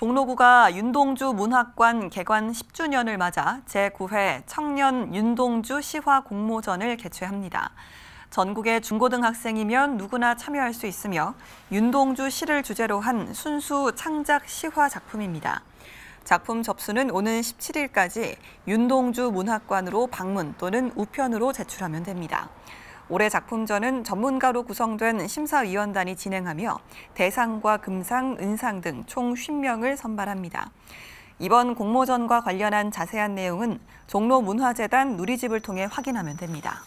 종로구가 윤동주 문학관 개관 10주년을 맞아 제9회 청년 윤동주 시화 공모전을 개최합니다. 전국의 중고등학생이면 누구나 참여할 수 있으며 윤동주 시를 주제로 한 순수 창작 시화 작품입니다. 작품 접수는 오는 17일까지 윤동주 문학관으로 방문 또는 우편으로 제출하면 됩니다. 올해 작품전은 전문가로 구성된 심사위원단이 진행하며 대상과 금상, 은상 등 총5 0명을 선발합니다. 이번 공모전과 관련한 자세한 내용은 종로문화재단 누리집을 통해 확인하면 됩니다.